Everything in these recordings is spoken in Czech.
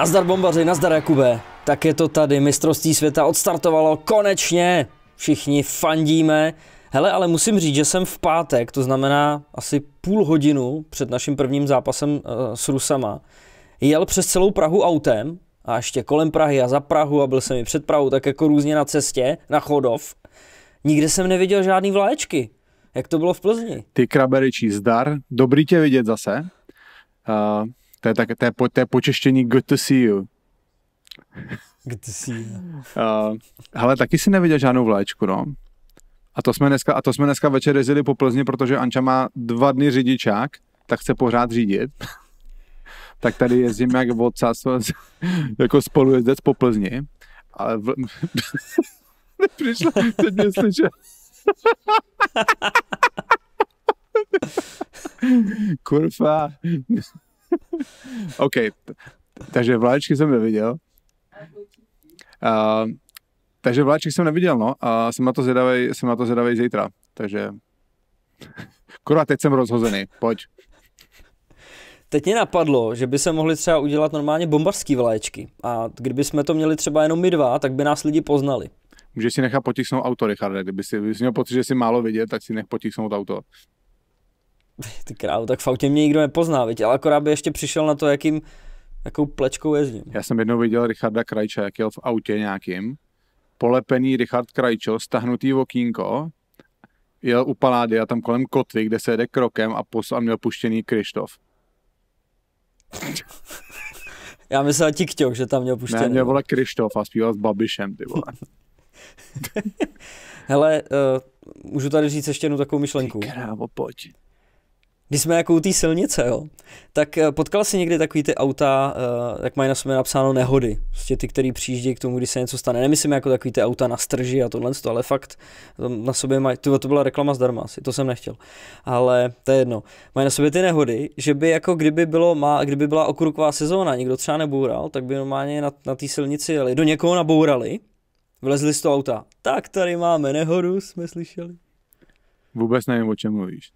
Nazdar bombaři, nazdar Jakube. Tak je to tady, mistrovství světa odstartovalo konečně. Všichni fandíme. Hele, ale musím říct, že jsem v pátek, to znamená asi půl hodinu před naším prvním zápasem uh, s Rusama, jel přes celou Prahu autem a ještě kolem Prahy a za Prahu a byl jsem i před Prahou, tak jako různě na cestě, na chodov. Nikde jsem neviděl žádný vlaječky. Jak to bylo v Plzni? Ty kraberičí zdar, dobrý tě vidět zase. Uh, to je, tak, to je, po, to je počeštění good to see you. Good to see you. Uh, hele, taky si neviděl žádnou vléčku, no. A to jsme dneska, a to jsme dneska večer jezdili po Plzni, protože Anča má dva dny řidičák, tak chce pořád řídit. tak tady jezdím jak odsaz, jako spolujezdec po Plzni. Ale v... přišla, teď mě slyšel. Kurva. OK, takže vláčky jsem neviděl. Uh, takže vláček jsem neviděl, no, a jsem na to zvědavý, jsem na to zvědavý zítra, takže... Kurva, teď jsem rozhozený, pojď. Teď mě napadlo, že by se mohli třeba udělat normálně bombarský vlaječky. A kdyby jsme to měli třeba jenom my dva, tak by nás lidi poznali. Můžeš si nechat potisnout auto, Richard, Kdyby si, kdyby si měl pocit, že si málo vidět, tak si nech potisnout auto. Ty krávu, tak v autě mě nikdo nepozná, viď? ale akorát by ještě přišel na to, jakým, jakou plečkou jezdím. Já jsem jednou viděl Richarda Krajča jak jel v autě nějakým, polepený Richard Krajčo, stahnutý okýnko, jel u Palády a tam kolem kotvy, kde se jede krokem a, pos- a měl puštěný Krištof. Já myslel TikTok, že tam měl puštěný. Ne, měl vole Krištof a zpíval s Babišem, ty vole. Hele, uh, můžu tady říct ještě jednu takovou myšlenku. Krávo, pojď když jsme jako u té silnice, jo, tak eh, potkal si někdy takový ty auta, eh, jak mají na sobě napsáno nehody, prostě ty, který přijíždí k tomu, když se něco stane. Nemyslím jako takový ty auta na strži a tohle, ale fakt na sobě mají, to, to byla reklama zdarma, si to jsem nechtěl, ale to je jedno. Mají na sobě ty nehody, že by jako kdyby, bylo, má, kdyby byla okruková sezóna, někdo třeba neboural, tak by normálně na, na té silnici jeli, do někoho nabourali, vlezli z toho auta. Tak tady máme nehodu, jsme slyšeli. Vůbec nevím, o čem mluvíš.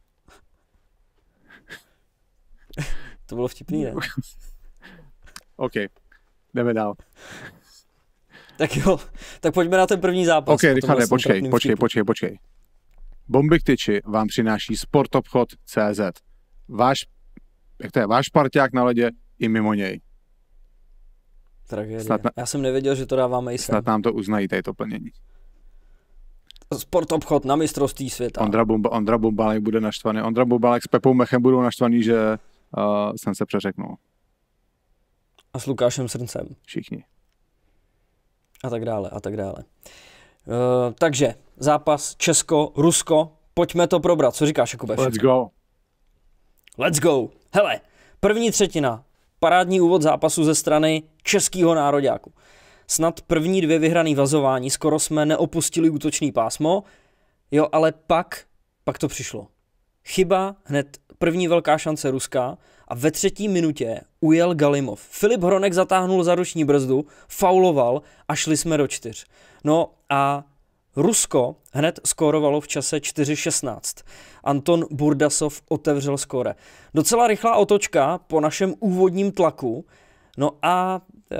to bylo vtipný, ne? OK, jdeme dál. Tak jo, tak pojďme na ten první zápas. OK, Richarde, počkej, počkej, počkej, počkej. Bomby k tyči vám přináší sportobchod.cz. Váš, jak to je, váš parťák na ledě i mimo něj. Tragédie. na... Já jsem nevěděl, že to dáváme i sem. Snad nám to uznají, tady to plnění. Sportobchod na mistrovství světa. Ondra, Bomba, Ondra Bumbalek bude naštvaný. Ondra Bumbalek s Pepou Mechem budou naštvaný, že uh, jsem se přeřeknul. A s Lukášem Srncem. Všichni. A tak dále, a tak dále. Uh, takže zápas Česko-Rusko, pojďme to probrat. Co říkáš, Jakube? Let's go. Let's go. Hele, první třetina. Parádní úvod zápasu ze strany českého nároďáku. Snad první dvě vyhrané vazování, skoro jsme neopustili útočný pásmo, jo, ale pak, pak to přišlo chyba, hned první velká šance Ruska a ve třetí minutě ujel Galimov. Filip Hronek zatáhnul za ruční brzdu, fauloval a šli jsme do čtyř. No a Rusko hned skórovalo v čase 4.16. Anton Burdasov otevřel skóre. Docela rychlá otočka po našem úvodním tlaku, No a e,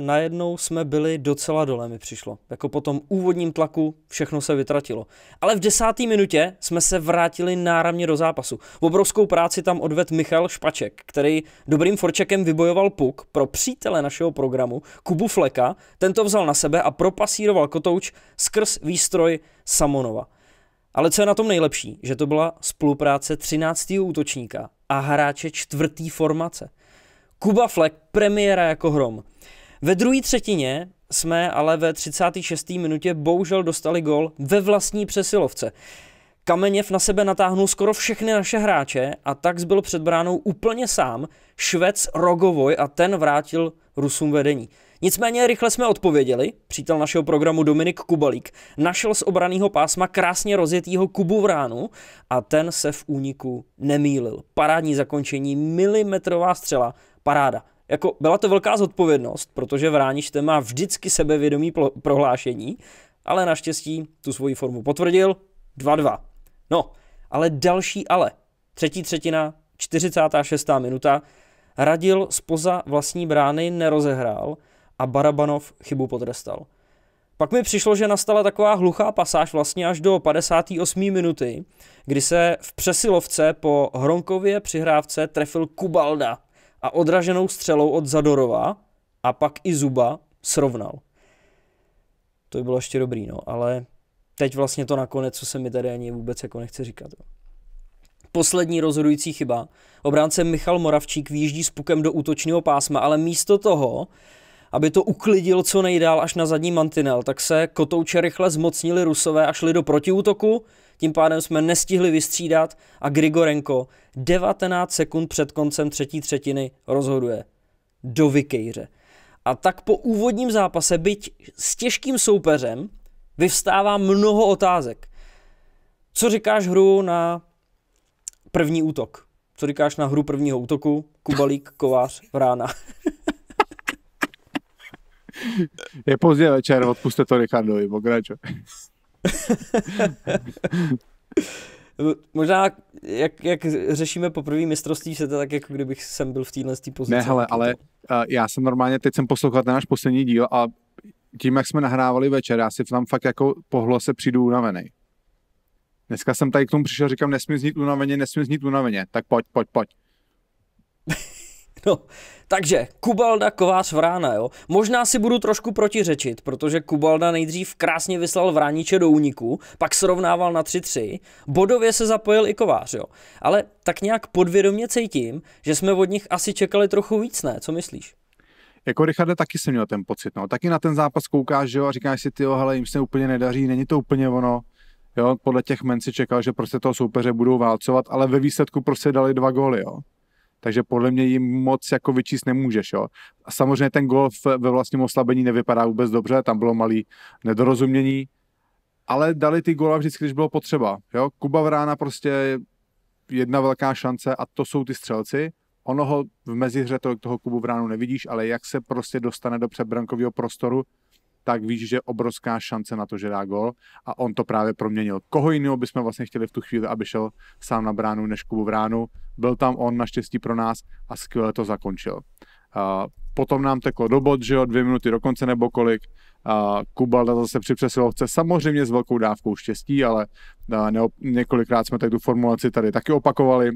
najednou jsme byli docela dole, mi přišlo. Jako po tom úvodním tlaku všechno se vytratilo. Ale v desáté minutě jsme se vrátili náramně do zápasu. V obrovskou práci tam odved Michal Špaček, který dobrým forčekem vybojoval puk pro přítele našeho programu, Kubu Fleka. Ten to vzal na sebe a propasíroval kotouč skrz výstroj Samonova. Ale co je na tom nejlepší, že to byla spolupráce 13. útočníka a hráče čtvrtý formace. Kuba Fleck, premiéra jako hrom. Ve druhé třetině jsme ale ve 36. minutě bohužel dostali gol ve vlastní přesilovce. Kameněv na sebe natáhnul skoro všechny naše hráče a tak byl před bránou úplně sám Švec Rogovoj a ten vrátil Rusům vedení. Nicméně rychle jsme odpověděli, přítel našeho programu Dominik Kubalík našel z obraného pásma krásně rozjetýho Kubu v ránu a ten se v úniku nemýlil. Parádní zakončení, milimetrová střela paráda. Jako byla to velká zodpovědnost, protože Vrániš ten má vždycky sebevědomý prohlášení, ale naštěstí tu svoji formu potvrdil 2-2. No, ale další ale. Třetí třetina, 46. minuta. Radil spoza vlastní brány nerozehrál a Barabanov chybu potrestal. Pak mi přišlo, že nastala taková hluchá pasáž vlastně až do 58. minuty, kdy se v přesilovce po Hronkově přihrávce trefil Kubalda a odraženou střelou od Zadorova a pak i Zuba srovnal. To by bylo ještě dobrý, no, ale teď vlastně to nakonec, co se mi tady ani vůbec jako nechce říkat. Jo. Poslední rozhodující chyba. Obránce Michal Moravčík výjíždí s pukem do útočného pásma, ale místo toho, aby to uklidil co nejdál až na zadní mantinel, tak se kotouče rychle zmocnili rusové a šli do protiútoku tím pádem jsme nestihli vystřídat a Grigorenko 19 sekund před koncem třetí třetiny rozhoduje. Do Vikejře. A tak po úvodním zápase, byť s těžkým soupeřem, vyvstává mnoho otázek. Co říkáš hru na první útok? Co říkáš na hru prvního útoku? Kubalík, Kovář, Vrána. Je pozdě večer, odpuste to Richardovi, pokračuj. Možná, jak, jak řešíme poprvé mistrovství to tak jako kdybych jsem byl v téhle pozici. Ne, hele, ale uh, já jsem normálně, teď jsem poslouchal ten náš poslední díl a tím, jak jsme nahrávali večer, já si tam fakt jako pohlo se přijdu unavený. Dneska jsem tady k tomu přišel, říkám, nesmím znít unaveně, nesmím znít unaveně, tak pojď, pojď, pojď. No, takže Kubalda Kovář Vrána, jo. Možná si budu trošku protiřečit, protože Kubalda nejdřív krásně vyslal Vrániče do úniku, pak srovnával na 3-3, bodově se zapojil i Kovář, jo. Ale tak nějak podvědomě cítím, že jsme od nich asi čekali trochu víc, ne? Co myslíš? Jako Richarde taky jsem měl ten pocit, no. Taky na ten zápas koukáš, jo, a říkáš si, ty hele, jim se úplně nedaří, není to úplně ono. Jo, podle těch men si čekal, že prostě toho soupeře budou válcovat, ale ve výsledku prostě dali dva góly, jo takže podle mě jim moc jako vyčíst nemůžeš. Jo. A samozřejmě ten golf ve vlastním oslabení nevypadá vůbec dobře, tam bylo malý nedorozumění, ale dali ty góla vždycky, když bylo potřeba. Jo. Kuba Vrána prostě jedna velká šance a to jsou ty střelci. Ono ho v mezihře toho, toho Kubu Vránu nevidíš, ale jak se prostě dostane do přebrankového prostoru, tak víš, že je obrovská šance na to, že dá gol a on to právě proměnil. Koho jiného bychom vlastně chtěli v tu chvíli, aby šel sám na bránu než Kubu v ránu. Byl tam on naštěstí pro nás a skvěle to zakončil. Uh, potom nám teklo do bod, že jo, dvě minuty do konce nebo kolik. Uh, Kubalda zase při přesilovce samozřejmě s velkou dávkou štěstí, ale uh, neop- několikrát jsme tady tu formulaci tady taky opakovali.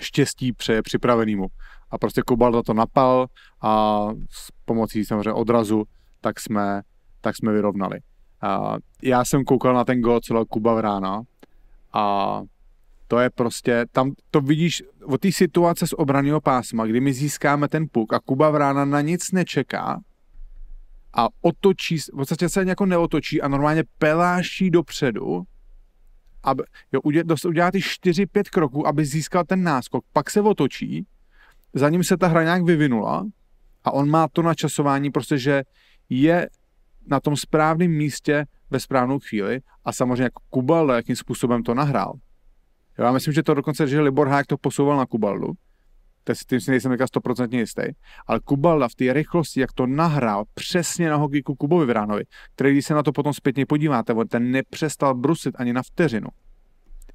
Štěstí přeje připravenému. A prostě Kubalda to napal a s pomocí samozřejmě odrazu tak jsme, tak jsme vyrovnali. A já jsem koukal na ten gol, celého Kuba Vrána a to je prostě, tam to vidíš o té situace z obraného pásma, kdy my získáme ten puk a Kuba Vrána na nic nečeká a otočí, v podstatě se jako neotočí a normálně peláší dopředu, aby, jo, udělá, udělá ty 4-5 kroků, aby získal ten náskok, pak se otočí, za ním se ta hra nějak vyvinula a on má to načasování prostě, že je na tom správném místě ve správnou chvíli a samozřejmě jako Kubaldo, jakým způsobem to nahrál. Jo, já myslím, že to dokonce, že Libor Hák to posouval na Kubaldu, si tím si nejsem stoprocentně jistý, ale Kubalda v té rychlosti, jak to nahrál přesně na hokejku Kubovi Vránovi, který když se na to potom zpětně podíváte, on ten nepřestal brusit ani na vteřinu.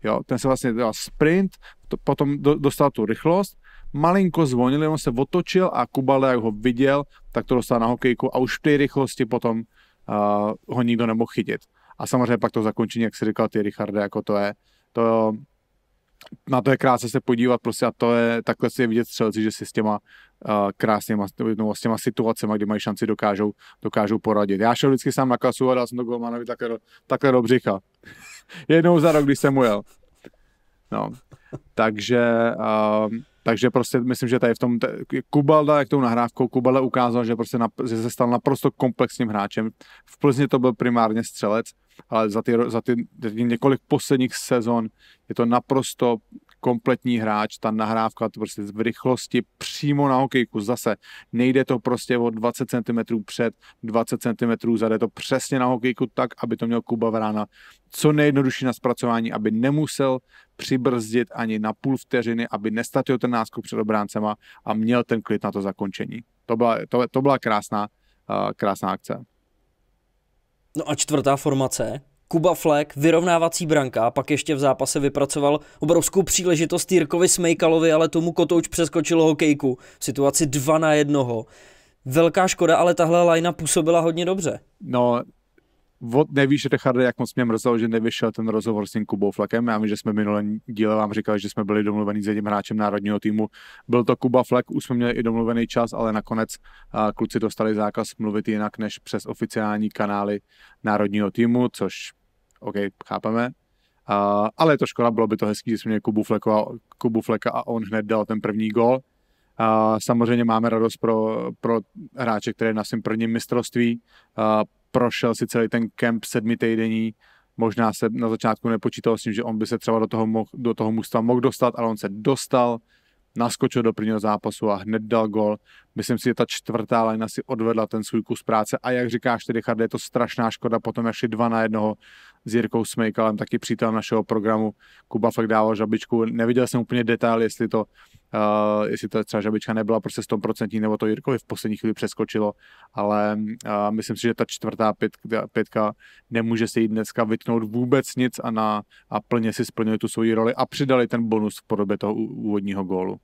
Jo, ten se vlastně dělal sprint, to, potom do, dostal tu rychlost malinko zvonil, on se otočil a Kubala, jak ho viděl, tak to dostal na hokejku a už v té rychlosti potom uh, ho nikdo nemohl chytit. A samozřejmě pak to zakončení, jak si říkal ty, Richarde, jako to je, to, na to je krásně se podívat prostě a to je, takhle si je vidět střelci, že si s těma uh, krásnýma, no, s těma situacemi, kdy mají šanci, dokážou, dokážou poradit. Já šel vždycky sám na kasu a dal jsem to golmanovi takhle, do, takhle do břicha. Jednou za rok, když jsem mu jel. No, takže takže prostě myslím, že tady v tom Kubalda, jak tou nahrávkou, Kubala ukázal, že, prostě na, že se stal naprosto komplexním hráčem. V Plzni to byl primárně střelec, ale za ty, za ty několik posledních sezon je to naprosto kompletní hráč, ta nahrávka to prostě v rychlosti přímo na hokejku zase. Nejde to prostě o 20 cm před, 20 cm zade, to přesně na hokejku tak, aby to měl Kuba Vrána co nejjednodušší na zpracování, aby nemusel přibrzdit ani na půl vteřiny, aby nestatil ten náskok před obráncema a měl ten klid na to zakončení. To byla, to, to byla krásná, uh, krásná akce. No a čtvrtá formace, Kuba Fleck, vyrovnávací branka a pak ještě v zápase vypracoval obrovskou příležitost Jirkovi Smejkalovi, ale tomu Kotouč přeskočil hokejku v situaci 2 na 1. Velká škoda, ale tahle lajna působila hodně dobře. No, od, nevíš, Richarde, jak moc mě mrzelo, že nevyšel ten rozhovor s tím Kubou Flekem. Já vím, že jsme minulý díle vám říkali, že jsme byli domluveni s jedním hráčem národního týmu. Byl to Kuba Flek, už jsme měli i domluvený čas, ale nakonec a, kluci dostali zákaz mluvit jinak než přes oficiální kanály národního týmu, což OK, chápeme. Uh, ale je to škoda, bylo by to hezký, že jsme měli Kubu, a, Kubu Fleka a on hned dal ten první gol. Uh, samozřejmě máme radost pro, pro hráče, který na svém prvním mistrovství Uh, prošel si celý ten kemp sedmi týdení, možná se na začátku nepočítalo s tím, že on by se třeba do toho, do toho mužstva mohl dostat, ale on se dostal, naskočil do prvního zápasu a hned dal gol. Myslím si, že ta čtvrtá lajna si odvedla ten svůj kus práce a jak říkáš tedy, Charde, je to strašná škoda, potom jak šli dva na jednoho s Jirkou Smejkalem, taky přítel našeho programu, Kuba fakt dával žabičku, neviděl jsem úplně detail, jestli to Uh, jestli to třeba žabička nebyla prostě 100% nebo to Jirkovi v poslední chvíli přeskočilo, ale uh, myslím si, že ta čtvrtá pětka, pětka nemůže se jí dneska vytknout vůbec nic a, na, a plně si splnili tu svoji roli a přidali ten bonus v podobě toho úvodního gólu.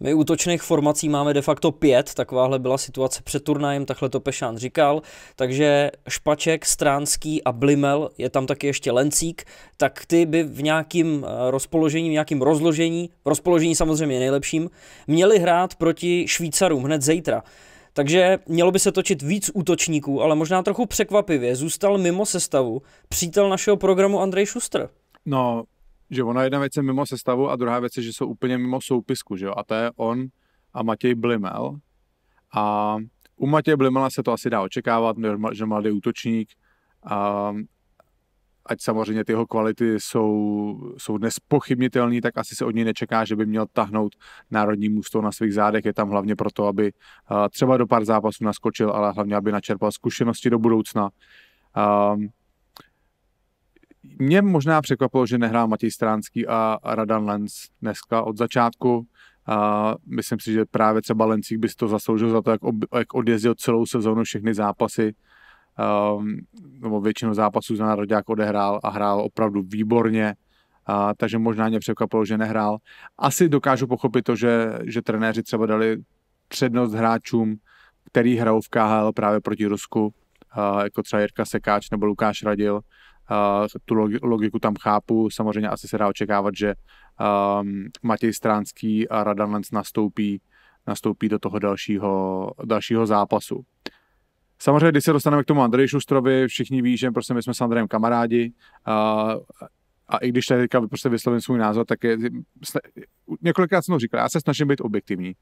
My útočných formací máme de facto pět, takováhle byla situace před turnajem, takhle to Pešán říkal, takže Špaček, Stránský a Blimel, je tam taky ještě Lencík, tak ty by v nějakým eh, rozpoložení, v nějakým rozložení, v rozpoložení samozřejmě nejlepším, měli hrát proti Švýcarům hned zítra. Takže mělo by se točit víc útočníků, ale možná trochu překvapivě zůstal mimo sestavu přítel našeho programu Andrej Šustr. No, že ona jedna věc je mimo sestavu a druhá věc je, že jsou úplně mimo soupisku, že jo? A to je on a Matěj Blimel. A u Matěje Blimela se to asi dá očekávat, že mladý útočník, a, ať samozřejmě ty jeho kvality jsou, jsou nespochybnitelné, tak asi se od něj nečeká, že by měl tahnout národní můsto na svých zádech. Je tam hlavně proto, aby eh, třeba do pár zápasů naskočil, ale hlavně, aby načerpal zkušenosti do budoucna. Ehm, mě možná překvapilo, že nehrál Matěj Stránský a Radan Lenz dneska od začátku. A myslím si, že právě třeba Lencík by to zasloužil za to, jak, ob, jak odjezdil celou sezónu všechny zápasy, um, nebo většinu zápasů za národák odehrál a hrál opravdu výborně, a, takže možná mě překvapilo, že nehrál. Asi dokážu pochopit to, že, že trenéři třeba dali přednost hráčům, který hrajou v KHL právě proti Rusku, a, jako třeba Jirka Sekáč nebo Lukáš Radil, Uh, tu logiku tam chápu, samozřejmě asi se dá očekávat, že um, Matěj Stránský a Radanec nastoupí, nastoupí do toho dalšího, dalšího zápasu. Samozřejmě, když se dostaneme k tomu Andreji Šustrovi, všichni ví, že prostě my jsme s Andrejem kamarádi a, eh, a i když tady teďka prostě vyslovím svůj názor, tak je, několikrát jsem to říkal, já se snažím být objektivní.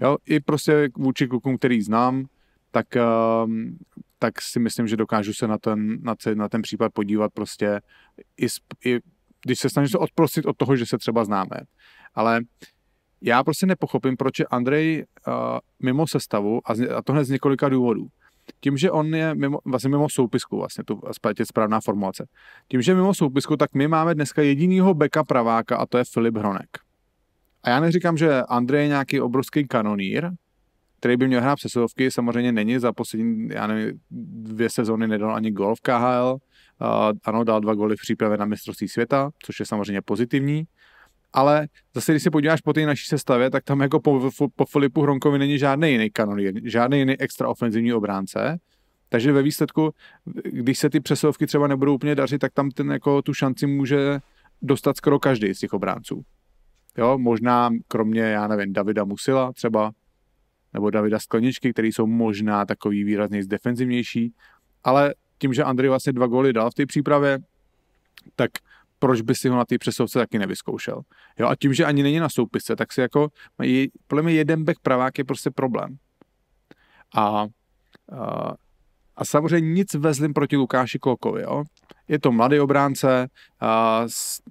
Jo? I prostě vůči klukům, který znám, tak, ehm, tak si myslím, že dokážu se na ten, na ten, na ten případ podívat prostě i, i když se snažím se odprostit od toho, že se třeba známe. Ale já prostě nepochopím, proč je Andrej uh, mimo sestavu a, z, a to hned z několika důvodů. Tím, že on je mimo, vlastně mimo soupisku, vlastně tu je správná formulace. Tím, že mimo soupisku, tak my máme dneska jedinýho beka praváka a to je Filip Hronek. A já neříkám, že Andrej je nějaký obrovský kanonýr který by měl hrát přesilovky, samozřejmě není za poslední, já nevím, dvě sezóny nedal ani gol v KHL. Uh, ano, dal dva goly v přípravě na mistrovství světa, což je samozřejmě pozitivní. Ale zase, když se podíváš po té naší sestavě, tak tam jako po, po Filipu Hronkovi není žádný jiný kanonýr, žádný jiný extra ofenzivní obránce. Takže ve výsledku, když se ty přesilovky třeba nebudou úplně dařit, tak tam ten jako tu šanci může dostat skoro každý z těch obránců. Jo, možná kromě, já nevím, Davida Musila třeba, nebo Davida Skleničky, který jsou možná takový výrazně defenzivnější, ale tím, že Andrej vlastně dva góly dal v té přípravě, tak proč by si ho na té přesouvce taky nevyzkoušel. Jo, a tím, že ani není na soupisce, tak si jako, je, podle mě jeden bek pravák je prostě problém. A, a, a samozřejmě nic vezlim proti Lukáši Kolkovi, jo. Je to mladý obránce, a, s,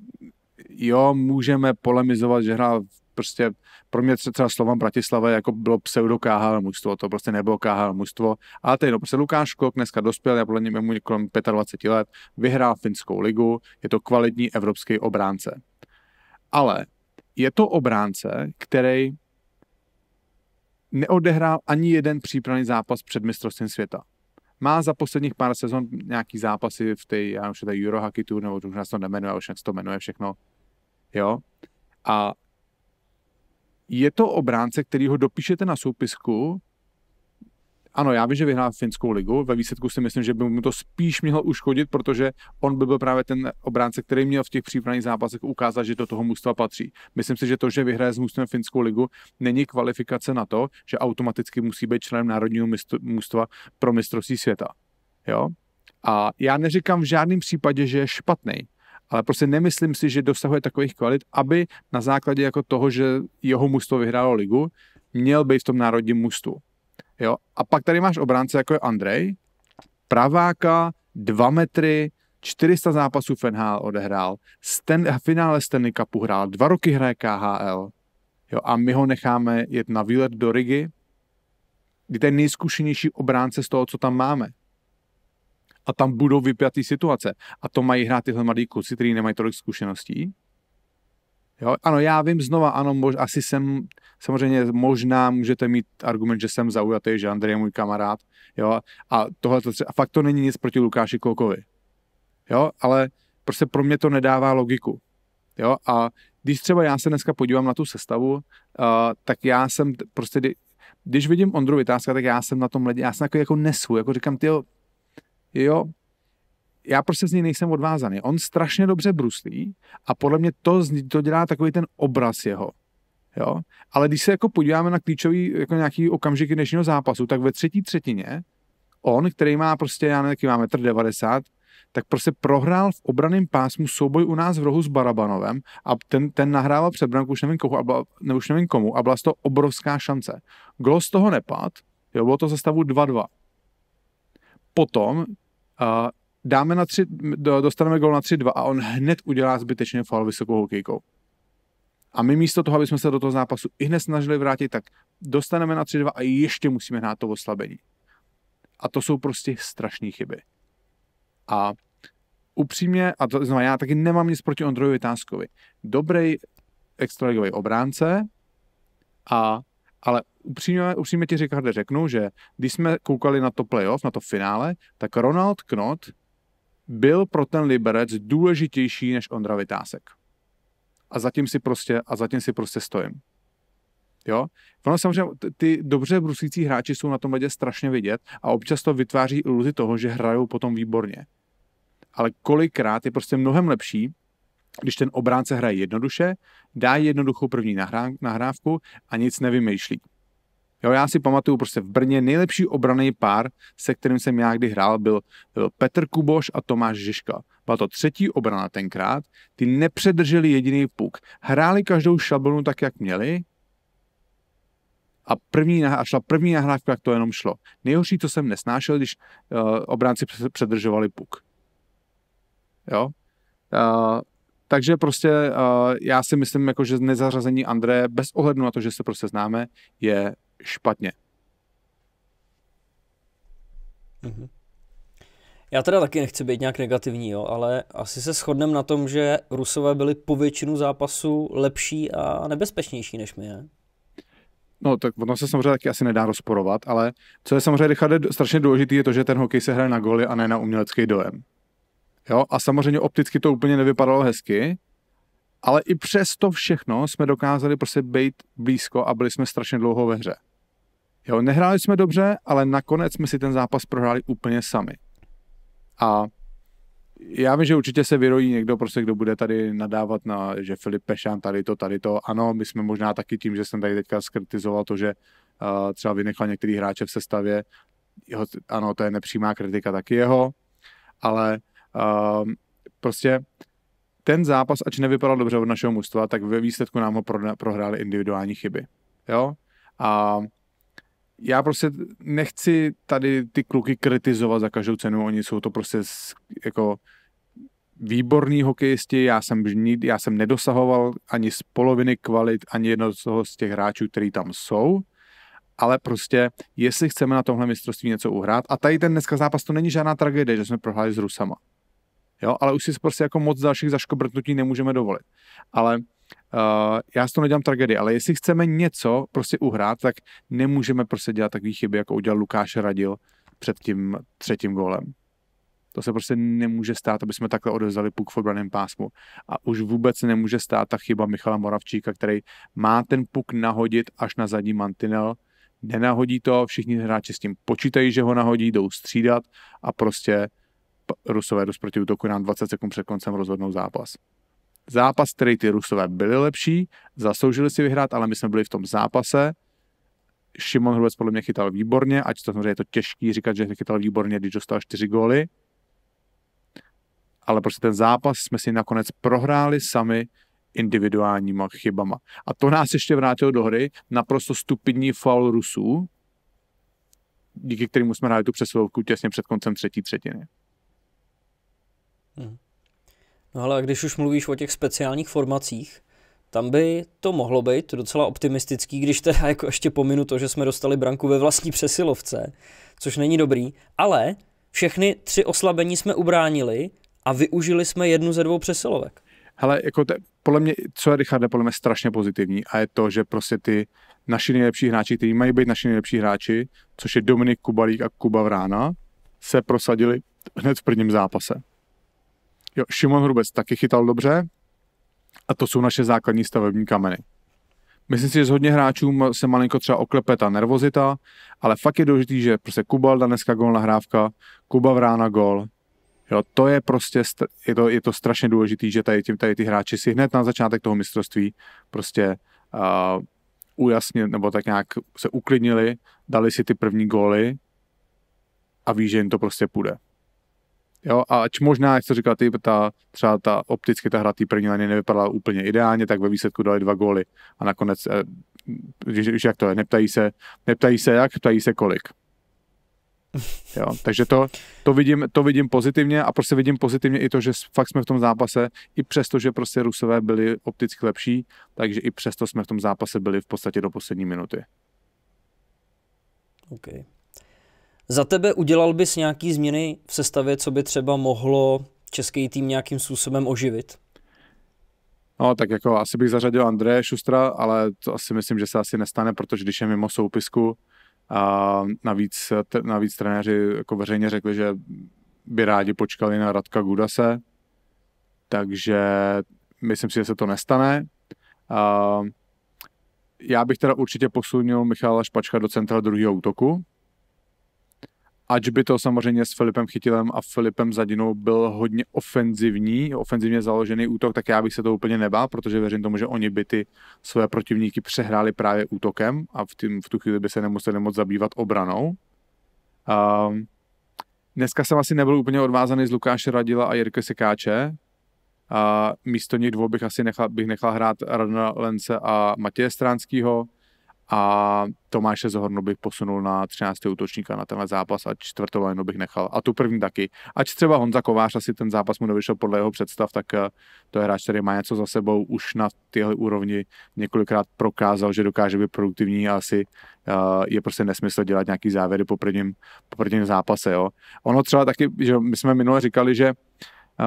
jo, můžeme polemizovat, že hrál prostě pro mě třeba slovem Bratislava jako bylo pseudo KHL mužstvo, to prostě nebylo KHL mužstvo, ale to je prostě Lukáš Kok dneska dospěl, já podle něj mu kolem 25 let, vyhrál finskou ligu, je to kvalitní evropský obránce. Ale je to obránce, který neodehrál ani jeden přípravný zápas před mistrovstvím světa. Má za posledních pár sezon nějaký zápasy v té, já už té Eurohockey Tour, nebo už nás to nemenuje, už se to jmenuje všechno. Jo? A je to obránce, který ho dopíšete na soupisku. Ano, já vím, že vyhrál finskou ligu, ve výsledku si myslím, že by mu to spíš mělo uškodit, protože on by byl právě ten obránce, který měl v těch přípravných zápasech ukázat, že do toho mužstva patří. Myslím si, že to, že vyhraje s mužstvem finskou ligu, není kvalifikace na to, že automaticky musí být členem národního mužstva pro mistrovství světa. Jo? A já neříkám v žádném případě, že je špatný ale prostě nemyslím si, že dosahuje takových kvalit, aby na základě jako toho, že jeho mužstvo vyhrálo ligu, měl být v tom národním mužstvu. Jo? A pak tady máš obránce, jako je Andrej, praváka, 2 metry, 400 zápasů Fenhal odehrál, Sten, finále Stanley Cupu hrál, dva roky hraje KHL. Jo, a my ho necháme jet na výlet do Rigi, kde je nejzkušenější obránce z toho, co tam máme a tam budou vypjatý situace. A to mají hrát tyhle mladí kluci, kteří nemají tolik zkušeností. Jo? Ano, já vím znova, ano, mož, asi jsem, samozřejmě možná můžete mít argument, že jsem zaujatý, že Andrej je můj kamarád, jo, a tohle to a fakt to není nic proti Lukáši Kolkovi, jo, ale prostě pro mě to nedává logiku, jo, a když třeba já se dneska podívám na tu sestavu, uh, tak já jsem prostě, když vidím Ondru Vytázka, tak já jsem na tom ledě, já jsem jako, jako nesu, jako říkám, ty jo, já prostě z něj nejsem odvázaný. On strašně dobře bruslí a podle mě to, to dělá takový ten obraz jeho. Jo? Ale když se jako podíváme na klíčový jako nějaký okamžiky dnešního zápasu, tak ve třetí třetině on, který má prostě, já nevím, jaký má metr 90, tak prostě prohrál v obraném pásmu souboj u nás v rohu s Barabanovem a ten, ten nahrával před branku, už nevím, koho, a byla, ne, už nevím komu, a byla to obrovská šance. Glos toho nepad, jo, bylo to za stavu 2-2 potom uh, dáme na tři, dostaneme gol na 3-2 a on hned udělá zbytečně fal vysokou hokejkou. A my místo toho, aby jsme se do toho zápasu i hned snažili vrátit, tak dostaneme na 3-2 a ještě musíme hrát to oslabení. A to jsou prostě strašné chyby. A upřímně, a to znamená, já taky nemám nic proti Ondrojovi Táskovi. Dobrý extraligový obránce a ale upřímně, upřímně ti Ricarde řeknu, že když jsme koukali na to playoff, na to finále, tak Ronald Knot byl pro ten Liberec důležitější než Ondra Vytásek. A zatím si prostě, a zatím si prostě stojím. Jo? Ono samozřejmě, ty dobře brusící hráči jsou na tom ledě strašně vidět a občas to vytváří iluzi toho, že hrajou potom výborně. Ale kolikrát je prostě mnohem lepší když ten obránce hraje jednoduše, dá jednoduchou první nahrávku a nic nevymýšlí. Jo, já si pamatuju prostě v Brně nejlepší obraný pár, se kterým jsem já kdy hrál, byl, byl Petr Kuboš a Tomáš Žižka. Byla to třetí obrana tenkrát, ty nepředrželi jediný puk. Hráli každou šablonu tak, jak měli, a, první, a šla první nahrávka, jak to jenom šlo. Nejhorší, co jsem nesnášel, když uh, obránci předržovali puk. Jo? Uh, takže prostě uh, já si myslím, jako, že nezařazení Andreje, bez ohledu na to, že se prostě známe, je špatně. Mhm. Já teda taky nechci být nějak negativní, jo, ale asi se shodneme na tom, že Rusové byli po většinu zápasu lepší a nebezpečnější než my, ne? No, tak ono se samozřejmě taky asi nedá rozporovat, ale co je samozřejmě, Richard, strašně důležité, je to, že ten hokej se hraje na goly a ne na umělecký dojem. Jo? A samozřejmě opticky to úplně nevypadalo hezky, ale i přes to všechno jsme dokázali prostě být blízko a byli jsme strašně dlouho ve hře. Jo, nehráli jsme dobře, ale nakonec jsme si ten zápas prohráli úplně sami. A já vím, že určitě se vyrojí někdo, prostě, kdo bude tady nadávat na, že Filip Pešán tady to, tady to. Ano, my jsme možná taky tím, že jsem tady teďka skritizoval to, že uh, třeba vynechal některý hráče v sestavě. Jeho, ano, to je nepřímá kritika taky jeho, ale Ehm, prostě ten zápas, ač nevypadal dobře od našeho mužstva, tak ve výsledku nám ho prohráli individuální chyby. Jo? A já prostě nechci tady ty kluky kritizovat za každou cenu, oni jsou to prostě jako výborní hokejisti, já jsem, já jsem nedosahoval ani z poloviny kvalit, ani jedno z, toho z těch hráčů, který tam jsou, ale prostě, jestli chceme na tomhle mistrovství něco uhrát, a tady ten dneska zápas to není žádná tragédie, že jsme prohráli s Rusama. Jo, ale už si prostě jako moc dalších zaškobrtnutí nemůžeme dovolit. Ale Uh, já s to nedělám tragedii, ale jestli chceme něco prostě uhrát, tak nemůžeme prostě dělat takové chyby, jako udělal Lukáš Radil před tím třetím gólem. To se prostě nemůže stát, aby jsme takhle odevzali puk v obraném pásmu. A už vůbec nemůže stát ta chyba Michala Moravčíka, který má ten puk nahodit až na zadní mantinel, nenahodí to, všichni hráči s tím počítají, že ho nahodí, jdou střídat a prostě Rusové dost proti útoku nám 20 sekund před koncem rozhodnou zápas. Zápas, který ty Rusové byli lepší, zasloužili si vyhrát, ale my jsme byli v tom zápase. Šimon Hrubec podle mě chytal výborně, ať to samozřejmě je to těžký říkat, že chytal výborně, když dostal 4 góly. Ale prostě ten zápas jsme si nakonec prohráli sami individuálníma chybama. A to nás ještě vrátilo do hry naprosto stupidní faul Rusů, díky kterému jsme hráli tu přesilovku těsně před koncem třetí třetiny. Hmm. No ale když už mluvíš o těch speciálních formacích, tam by to mohlo být docela optimistický, když teda jako ještě pominu to, že jsme dostali branku ve vlastní přesilovce, což není dobrý, ale všechny tři oslabení jsme ubránili a využili jsme jednu ze dvou přesilovek. Hele, jako te, podle mě, co je Richarde, podle mě strašně pozitivní a je to, že prostě ty naši nejlepší hráči, kteří mají být naši nejlepší hráči, což je Dominik Kubalík a Kuba Vrána, se prosadili hned v prvním zápase. Jo, Šimon Hrubec taky chytal dobře a to jsou naše základní stavební kameny. Myslím si, že s hodně hráčům se malinko třeba oklepe ta nervozita, ale fakt je důležitý, že prostě Kubal dneska gol nahrávka, Kuba Vrána gol. Jo, to je prostě, je to, je to strašně důležitý, že tady, tím, tady ty hráči si hned na začátek toho mistrovství prostě uh, ujasnili, nebo tak nějak se uklidnili, dali si ty první góly a ví, že jim to prostě půjde. Jo, a ač možná, jak jsi říkal, ty, ta, třeba ta opticky ta hra té první lani nevypadala úplně ideálně, tak ve výsledku dali dva góly a nakonec, eh, že, že, jak to je, neptají se, neptají se jak, ptají se kolik. Jo, takže to, to, vidím, to vidím pozitivně a prostě vidím pozitivně i to, že fakt jsme v tom zápase, i přesto, že prostě Rusové byli opticky lepší, takže i přesto jsme v tom zápase byli v podstatě do poslední minuty. Okay. Za tebe udělal bys nějaký změny v sestavě, co by třeba mohlo český tým nějakým způsobem oživit? No, tak jako asi bych zařadil Andreje Šustra, ale to asi myslím, že se asi nestane, protože když je mimo soupisku, a navíc, navíc trenéři jako veřejně řekli, že by rádi počkali na Radka Gudase, takže myslím si, že se to nestane. A já bych teda určitě posunul Michala Špačka do centra druhého útoku, ač by to samozřejmě s Filipem Chytilem a Filipem Zadinou byl hodně ofenzivní, ofenzivně založený útok, tak já bych se to úplně nebál, protože věřím tomu, že oni by ty své protivníky přehráli právě útokem a v, tým, v tu chvíli by se nemuseli moc zabývat obranou. Um, dneska jsem asi nebyl úplně odvázaný z Lukáše Radila a Jirky Sekáče. A místo nich dvou bych asi nechal, bych nechal hrát Radna Lence a Matěje Stránskýho a Tomáše Zohornu bych posunul na 13. útočníka na tenhle zápas a čtvrtou lineu bych nechal. A tu první taky. Ať třeba Honza Kovář asi ten zápas mu nevyšel podle jeho představ, tak eh, to je hráč, který má něco za sebou, už na téhle úrovni několikrát prokázal, že dokáže být produktivní a asi eh, je prostě nesmysl dělat nějaký závěry po prvním, po prvním zápase. Jo. Ono třeba taky, že my jsme minule říkali, že eh,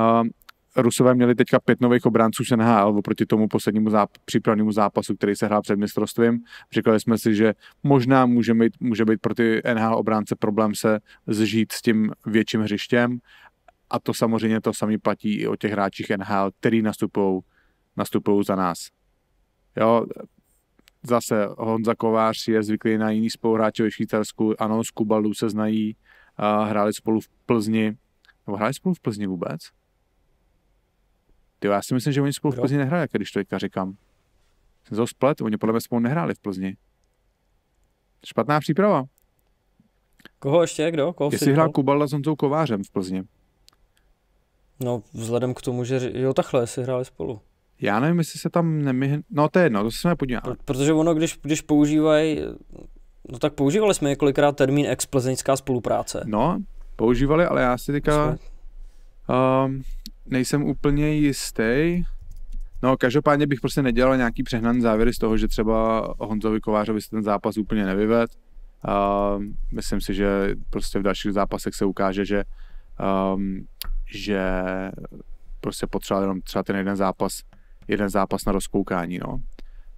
Rusové měli teďka pět nových obránců z NHL oproti tomu poslednímu záp- přípravnému zápasu, který se hrál před mistrovstvím. Říkali jsme si, že možná může být, může být pro ty NHL obránce problém se zžít s tím větším hřištěm a to samozřejmě to sami platí i o těch hráčích NHL, který nastupují nastupují za nás. Jo, zase Honza Kovář je zvyklý na jiný spoluhráče ve Švýcarsku, ano, z Kubalu se znají, hráli spolu v Plzni, nebo hráli spolu v Plzni vůbec? Ty já si myslím, že oni spolu v Plzni nehráli, když to teďka říkám. Jsem to splet, oni podle mě spolu nehráli v Plzni. Špatná příprava. Koho ještě, kdo? Koho Jestli hrál Kubala s Honzou Kovářem v Plzni. No, vzhledem k tomu, že jo, takhle si hráli spolu. Já nevím, jestli se tam nemihne. No, to je jedno, to se nepodívám. Pro, protože ono, když, když používají, no tak používali jsme několikrát termín ex spolupráce. No, používali, ale já si teďka. Jsme... Um, nejsem úplně jistý. No, každopádně bych prostě nedělal nějaký přehnaný závěry z toho, že třeba Honzovi Kovářovi se ten zápas úplně nevyved. Uh, myslím si, že prostě v dalších zápasech se ukáže, že, um, že prostě potřeboval jenom třeba ten jeden zápas, jeden zápas na rozkoukání, no.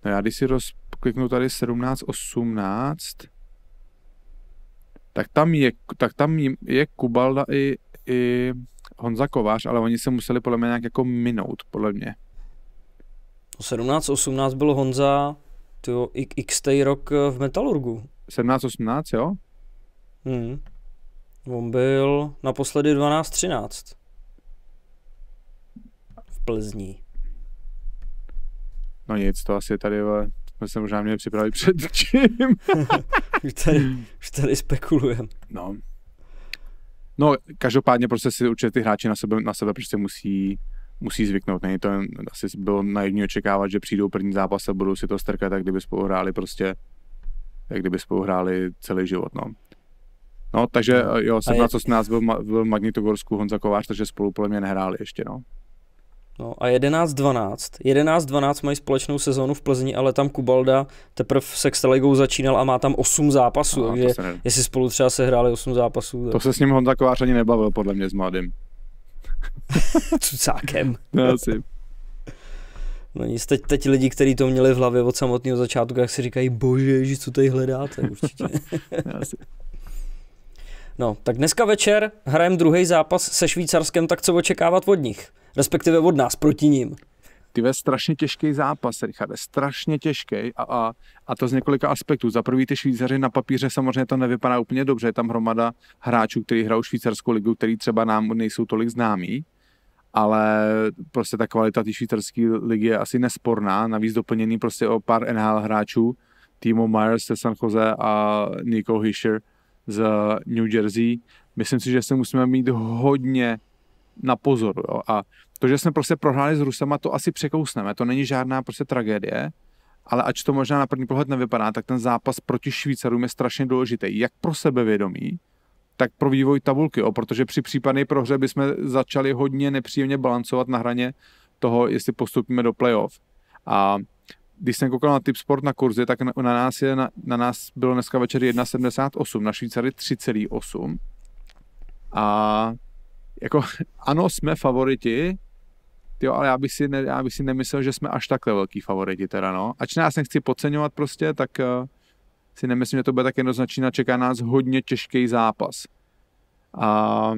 No já když si rozkliknu tady 17-18, tak tam je, tak tam je Kubalda i, i Honza Kovář, ale oni se museli podle mě nějak jako minout, podle mě. 17-18 no, byl Honza to x rok eh, v Metalurgu. 17-18, jo? Hmm. On byl naposledy 12-13. V Plzni. No nic, to asi tady, ale jsme se možná měli připravit před čím. už, tady, už tady spekulujem. No, No, každopádně prostě si určitě ty hráči na sebe, na sebe prostě musí, musí zvyknout. Není to asi bylo naivní očekávat, že přijdou první zápas a budou si to strkat, tak kdyby spolu hráli prostě, jak kdyby spolu hráli celý život, no. No, takže no. jo, 17 je... 18 byl, byl v Magnitogorsku Honza Kovář, takže spolu pro mě nehráli ještě, no. No a 11-12. 11-12 mají společnou sezónu v Plzni, ale tam Kubalda teprve s Extraligou začínal a má tam 8 zápasů, no, takže se jestli spolu třeba se hráli 8 zápasů. Tak... To se s ním Honza Kovář ani nebavil, podle mě s mladým. Cucákem. no, asi. No nic, teď, teď lidi, kteří to měli v hlavě od samotného začátku, jak si říkají, bože, že co tady hledáte určitě. no, tak dneska večer hrajeme druhý zápas se Švýcarskem, tak co očekávat od nich? respektive od nás proti ním. Ty je strašně těžký zápas, Richard, strašně těžký a, a, a to z několika aspektů. Za prvý ty Švýcaři na papíře samozřejmě to nevypadá úplně dobře, je tam hromada hráčů, kteří hrajou švýcarskou ligu, který třeba nám nejsou tolik známí, ale prostě ta kvalita té švýcarské ligy je asi nesporná, navíc doplněný prostě o pár NHL hráčů, Timo Myers ze San Jose a Nico Hischer z New Jersey. Myslím si, že se musíme mít hodně na pozoru. Jo. A to, že jsme prostě prohráli s Rusama, to asi překousneme. To není žádná prostě tragédie, ale ač to možná na první pohled nevypadá, tak ten zápas proti Švýcarům je strašně důležitý. Jak pro sebevědomí, tak pro vývoj tabulky, jo, protože při případné prohře bychom začali hodně nepříjemně balancovat na hraně toho, jestli postupíme do playoff. A když jsem koukal na Tip Sport na kurzy, tak na, na nás, je, na, na nás bylo dneska večer 1,78, na Švýcary 3,8. A jako ano, jsme favoriti, jo, ale já bych, si ne, já bych si nemyslel, že jsme až takhle velký favoriti teda, no. Ač nás nechci podceňovat prostě, tak uh, si nemyslím, že to bude tak jednoznačně čeká nás hodně těžký zápas. A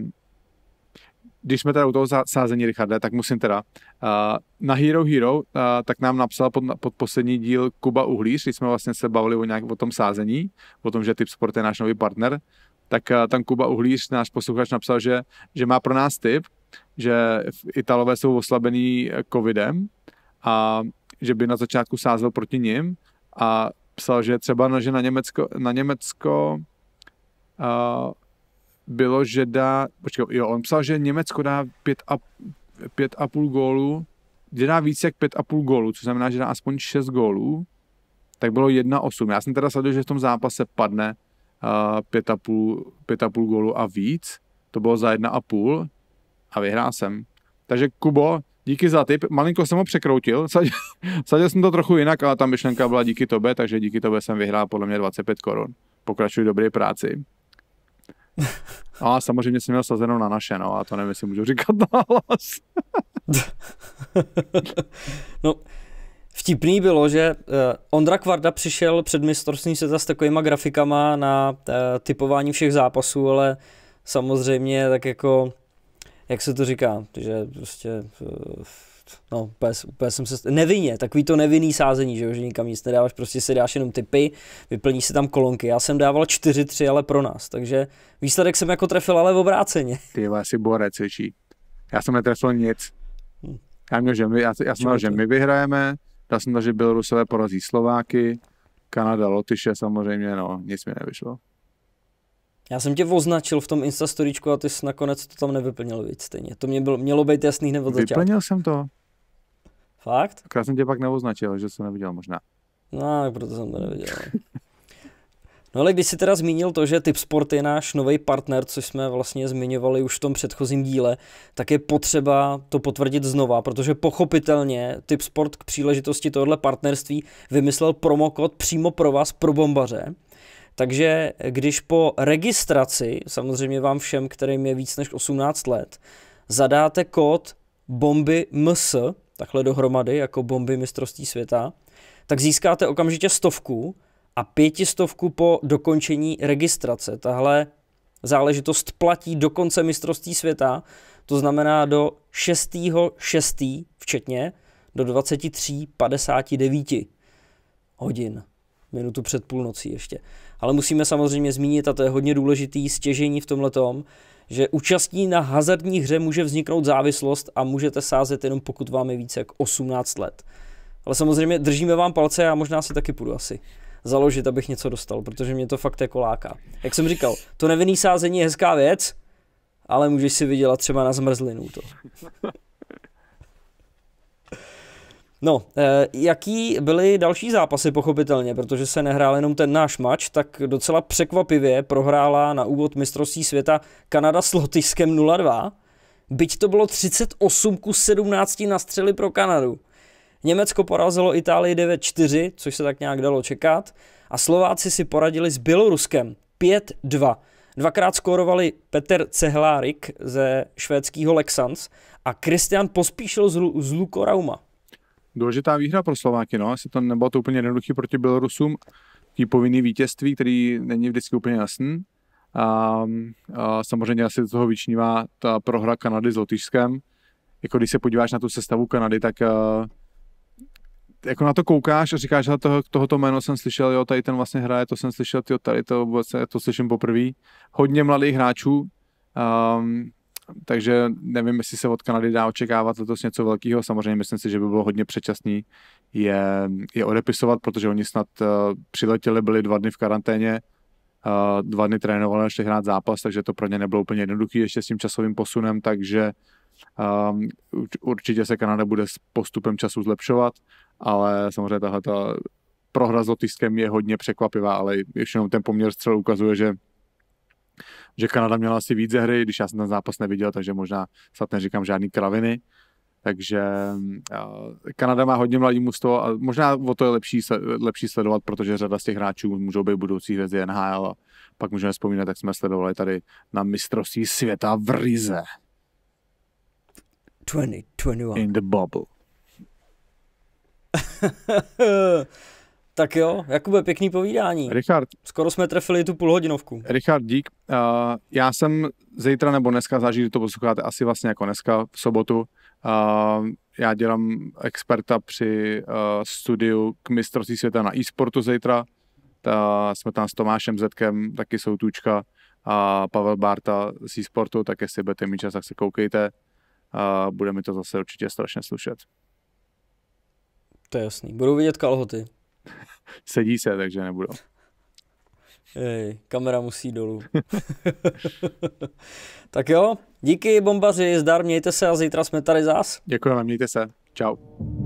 když jsme teda u toho sázení, Richarde, tak musím teda. Uh, na Hero Hero, uh, tak nám napsal pod, pod poslední díl Kuba Uhlíř, když jsme vlastně se bavili o, nějak, o tom sázení, o tom, že Tip Sport je náš nový partner, tak eh, tam Kuba Uhlíř, náš posluchač, napsal, že, že má pro nás tip, že Italové jsou oslabení eh, covidem a že by na začátku sázel proti nim a psal, že třeba no, že na Německo, na Německo uh, bylo, že dá, počkej, jo, on psal, že Německo dá pět a, pět a půl gólu, že dá víc jak pět a půl gólu, což znamená, že dá aspoň šest gólů, tak bylo 1-8. Já jsem teda sledoval, že v tom zápase padne pět a půl, pět a půl gólu a víc. To bylo za jedna a půl a vyhrál jsem. Takže Kubo, díky za tip. Malinko jsem ho překroutil, sadil, jsem to trochu jinak, ale ta myšlenka byla díky tobě, takže díky tobě jsem vyhrál podle mě 25 korun. Pokračuji dobré práci. No a samozřejmě jsem měl sazenou na naše, no a to nevím, jestli můžu říkat na hlas. no, Vtipný bylo, že eh, Ondra Kvarda přišel před mistrovství se s takovýma grafikama na eh, typování všech zápasů, ale samozřejmě tak jako, jak se to říká, že prostě eh, no, úplně, úplně jsem se, nevinně, takový to nevinný sázení, že už že nikam nic nedáváš, prostě si dáš jenom typy, vyplní se tam kolonky. Já jsem dával 4-3, ale pro nás, takže výsledek jsem jako trefil, ale v obráceně. Ty jsi borec, větší. Já jsem netrefil nic. Hm. Já, měl, že my, já, já jsem měl, že my vyhrajeme, Dal jsem to, že Bělorusové porazí Slováky, Kanada, Lotyše samozřejmě, no nic mi nevyšlo. Já jsem tě označil v tom Instastoričku a ty jsi nakonec to tam nevyplnil víc stejně. To mě bylo, mělo být jasný hned od začátku. Vyplnil jsem to. Fakt? Tak já jsem tě pak neoznačil, že jsem neviděl možná. No, proto jsem to neviděl. No ale když si teda zmínil to, že Tipsport je náš nový partner, což jsme vlastně zmiňovali už v tom předchozím díle, tak je potřeba to potvrdit znova, protože pochopitelně Tipsport k příležitosti tohle partnerství vymyslel promokod přímo pro vás, pro bombaře. Takže když po registraci, samozřejmě vám všem, kterým je víc než 18 let, zadáte kód bomby MS, takhle dohromady jako bomby mistrovství světa, tak získáte okamžitě stovku a pětistovku po dokončení registrace. Tahle záležitost platí do konce mistrovství světa, to znamená do 6.6. včetně do 23.59 hodin, minutu před půlnocí ještě. Ale musíme samozřejmě zmínit, a to je hodně důležitý stěžení v tomhle tom, že účastní na hazardní hře může vzniknout závislost a můžete sázet jenom pokud vám je více jak 18 let. Ale samozřejmě držíme vám palce a možná si taky půjdu asi založit, abych něco dostal, protože mě to fakt jako láká. Jak jsem říkal, to nevinný sázení je hezká věc, ale můžeš si vydělat třeba na zmrzlinu to. No, eh, jaký byly další zápasy pochopitelně, protože se nehrál jenom ten náš mač, tak docela překvapivě prohrála na úvod mistrovství světa Kanada s Lotyšskem 0-2. Byť to bylo 38 ku 17 na střely pro Kanadu. Německo porazilo Itálii 9-4, což se tak nějak dalo čekat. A Slováci si poradili s Běloruskem 5-2. Dvakrát skórovali Petr Cehlárik ze švédského Lexans a Kristian pospíšil z, Lukorauma. Důležitá výhra pro Slováky, no, asi to nebylo to úplně jednoduché proti Bělorusům. Tý povinný vítězství, který není vždycky úplně jasný. A, a samozřejmě asi do toho vyčnívá ta prohra Kanady s Lotyšskem. Jako když se podíváš na tu sestavu Kanady, tak jako na to koukáš a říkáš, že toho, tohoto jméno jsem slyšel, jo, tady ten vlastně hraje, to jsem slyšel, jo, tady to vůbec, to slyším poprvé. Hodně mladých hráčů, um, takže nevím, jestli se od Kanady dá očekávat letos něco velkého. Samozřejmě myslím si, že by bylo hodně předčasný je, je odepisovat, protože oni snad uh, přiletěli, byli dva dny v karanténě, uh, dva dny trénovali a ještě hrát zápas, takže to pro ně nebylo úplně jednoduché ještě s tím časovým posunem, takže um, určitě se Kanada bude s postupem času zlepšovat ale samozřejmě tahle ta prohra s Lotyšskem je hodně překvapivá, ale ještě ten poměr střel ukazuje, že že Kanada měla asi více hry, když já jsem ten zápas neviděl, takže možná snad neříkám žádný kraviny. Takže eh, Kanada má hodně mladý mužstvo a možná o to je lepší, lepší sledovat, protože řada z těch hráčů můžou být budoucí hvězdy NHL a pak můžeme vzpomínat, jak jsme sledovali tady na mistrovství světa v Rize. 2021. In the bubble. tak jo, Jakube, pěkný povídání. Richard. Skoro jsme trefili tu půlhodinovku. Richard, dík. Uh, já jsem zítra nebo dneska, zažil, to posloucháte, asi vlastně jako dneska v sobotu, uh, já dělám experta při uh, studiu k mistrovství světa na e-sportu zítra. Ta, jsme tam s Tomášem Zetkem, taky soutůčka a Pavel Barta z e-sportu, tak jestli budete mít čas, tak se koukejte. Uh, bude mi to zase určitě strašně slušet. To je jasný. Budou vidět kalhoty. Sedí se, takže nebudou. Hej, kamera musí dolů. tak jo, díky bombaři, zdar, mějte se a zítra jsme tady zás. Děkujeme, mějte se. Ciao.